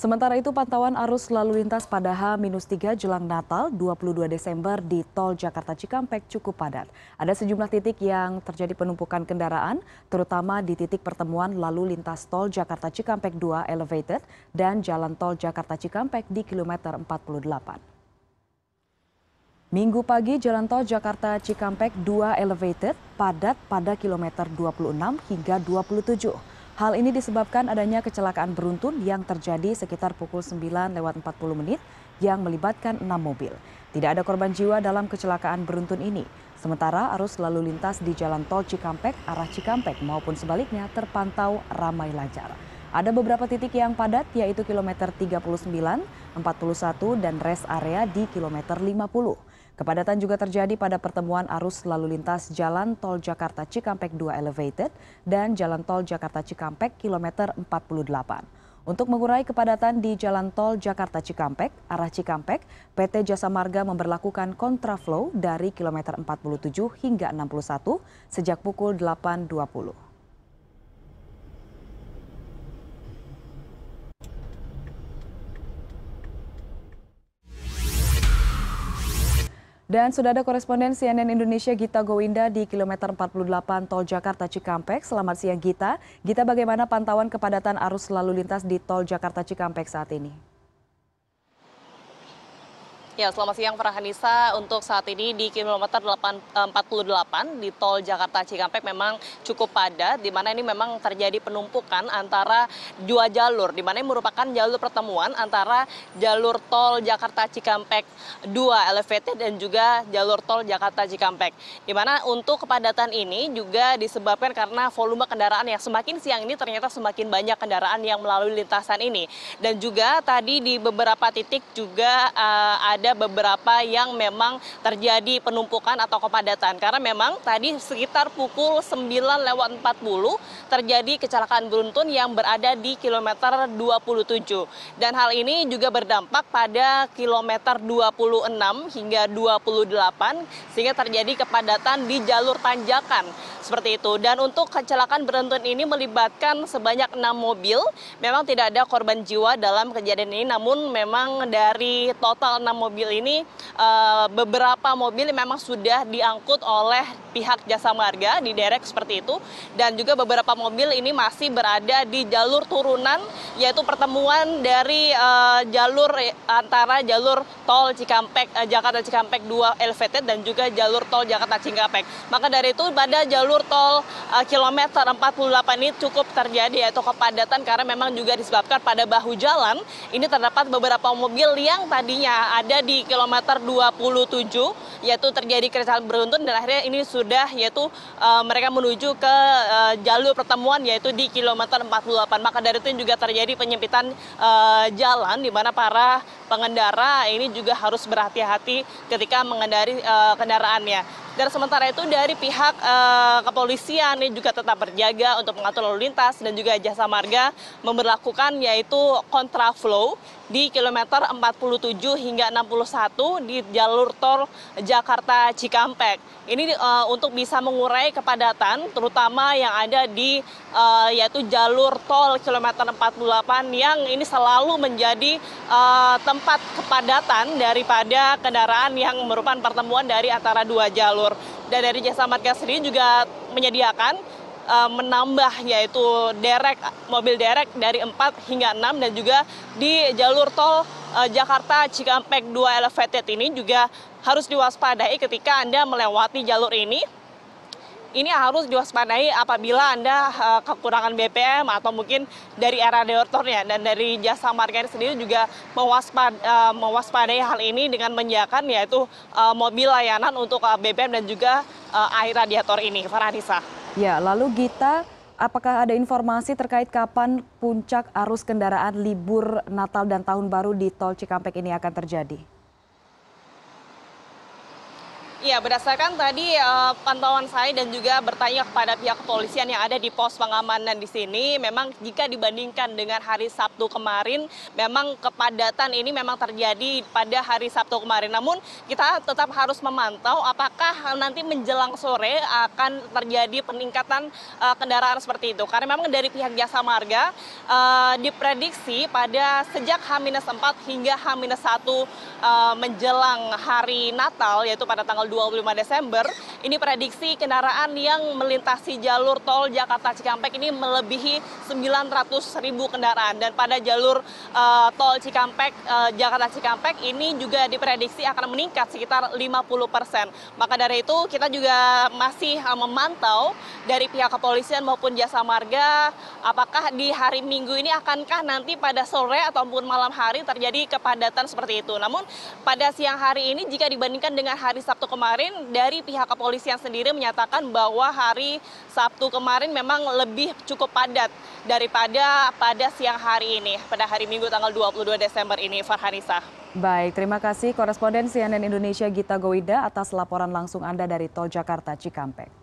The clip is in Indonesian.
Sementara itu pantauan arus lalu lintas pada H-3 jelang Natal 22 Desember di Tol Jakarta Cikampek cukup padat. Ada sejumlah titik yang terjadi penumpukan kendaraan, terutama di titik pertemuan lalu lintas Tol Jakarta Cikampek 2 Elevated dan Jalan Tol Jakarta Cikampek di kilometer 48. Minggu pagi jalan tol Jakarta Cikampek 2 elevated padat pada kilometer 26 hingga 27. Hal ini disebabkan adanya kecelakaan beruntun yang terjadi sekitar pukul 9 lewat 40 menit yang melibatkan 6 mobil. Tidak ada korban jiwa dalam kecelakaan beruntun ini. Sementara arus lalu lintas di jalan tol Cikampek arah Cikampek maupun sebaliknya terpantau ramai lancar. Ada beberapa titik yang padat yaitu kilometer 39, 41 dan rest area di kilometer 50. Kepadatan juga terjadi pada pertemuan arus lalu lintas Jalan Tol Jakarta Cikampek 2 Elevated dan Jalan Tol Jakarta Cikampek kilometer 48. Untuk mengurai kepadatan di Jalan Tol Jakarta Cikampek, arah Cikampek, PT Jasa Marga memperlakukan kontraflow dari kilometer 47 hingga 61 sejak pukul 8.20. Dan sudah ada koresponden CNN Indonesia Gita Gowinda di kilometer 48 Tol Jakarta Cikampek. Selamat siang Gita. Gita bagaimana pantauan kepadatan arus lalu lintas di Tol Jakarta Cikampek saat ini? Ya, selamat siang Farhanisa. Untuk saat ini di kilometer 48 eh, di tol Jakarta Cikampek memang cukup padat di mana ini memang terjadi penumpukan antara dua jalur di mana ini merupakan jalur pertemuan antara jalur tol Jakarta Cikampek 2 elevated dan juga jalur tol Jakarta Cikampek. Di mana untuk kepadatan ini juga disebabkan karena volume kendaraan yang semakin siang ini ternyata semakin banyak kendaraan yang melalui lintasan ini. Dan juga tadi di beberapa titik juga uh, ada ada beberapa yang memang terjadi penumpukan atau kepadatan. Karena memang tadi sekitar pukul 9 lewat 40 terjadi kecelakaan beruntun yang berada di kilometer 27. Dan hal ini juga berdampak pada kilometer 26 hingga 28 sehingga terjadi kepadatan di jalur tanjakan seperti itu. Dan untuk kecelakaan beruntun ini melibatkan sebanyak enam mobil. Memang tidak ada korban jiwa dalam kejadian ini, namun memang dari total enam mobil ini eh, beberapa mobil memang sudah diangkut oleh pihak jasa marga di derek seperti itu dan juga beberapa mobil ini masih berada di jalur turunan yaitu pertemuan dari eh, jalur antara jalur tol Cikampek eh, Jakarta Cikampek 2 elevated dan juga jalur tol Jakarta Cikampek. Maka dari itu pada jalur jalur tol uh, kilometer 48 ini cukup terjadi yaitu kepadatan karena memang juga disebabkan pada bahu jalan ini terdapat beberapa mobil yang tadinya ada di kilometer 27 yaitu terjadi kerisahan beruntun dan akhirnya ini sudah yaitu uh, mereka menuju ke uh, jalur pertemuan yaitu di kilometer 48 maka dari itu juga terjadi penyempitan uh, jalan di mana para pengendara ini juga harus berhati-hati ketika mengendari uh, kendaraannya dan sementara itu dari pihak eh, kepolisian ini juga tetap berjaga untuk mengatur lalu lintas dan juga jasa marga memperlakukan yaitu kontraflow di kilometer 47 hingga 61 di jalur tol Jakarta Cikampek. Ini uh, untuk bisa mengurai kepadatan terutama yang ada di uh, yaitu jalur tol kilometer 48 yang ini selalu menjadi uh, tempat kepadatan daripada kendaraan yang merupakan pertemuan dari antara dua jalur. Timur. Dan dari Jasa Marga sendiri juga menyediakan eh, menambah yaitu derek mobil derek dari 4 hingga 6 dan juga di jalur tol eh, Jakarta Cikampek 2 elevated ini juga harus diwaspadai ketika Anda melewati jalur ini ini harus diwaspadai apabila Anda uh, kekurangan BPM atau mungkin dari era deortornya dan dari jasa marga sendiri juga mewaspad, uh, mewaspadai hal ini dengan menyiapkan yaitu uh, mobil layanan untuk uh, BPM dan juga uh, air radiator ini. Farhanisa. Ya, lalu Gita, apakah ada informasi terkait kapan puncak arus kendaraan libur Natal dan Tahun Baru di Tol Cikampek ini akan terjadi? Ya, berdasarkan tadi uh, pantauan saya dan juga bertanya kepada pihak kepolisian yang ada di pos pengamanan di sini, memang jika dibandingkan dengan hari Sabtu kemarin, memang kepadatan ini memang terjadi pada hari Sabtu kemarin. Namun kita tetap harus memantau apakah nanti menjelang sore akan terjadi peningkatan uh, kendaraan seperti itu. Karena memang dari pihak Jasa Marga uh, diprediksi pada sejak H-4 hingga H-1 Eh, menjelang hari Natal yaitu pada tanggal 25 Desember ini prediksi kendaraan yang melintasi jalur tol Jakarta Cikampek ini melebihi 900 ribu kendaraan dan pada jalur uh, tol Cikampek uh, Jakarta Cikampek ini juga diprediksi akan meningkat sekitar 50 persen. Maka dari itu kita juga masih uh, memantau dari pihak kepolisian maupun jasa marga apakah di hari Minggu ini akankah nanti pada sore ataupun malam hari terjadi kepadatan seperti itu. Namun pada siang hari ini jika dibandingkan dengan hari Sabtu kemarin dari pihak kepolisian kepolisian sendiri menyatakan bahwa hari Sabtu kemarin memang lebih cukup padat daripada pada siang hari ini, pada hari Minggu tanggal 22 Desember ini, Farhanisa. Baik, terima kasih koresponden CNN Indonesia Gita Goida atas laporan langsung Anda dari Tol Jakarta Cikampek.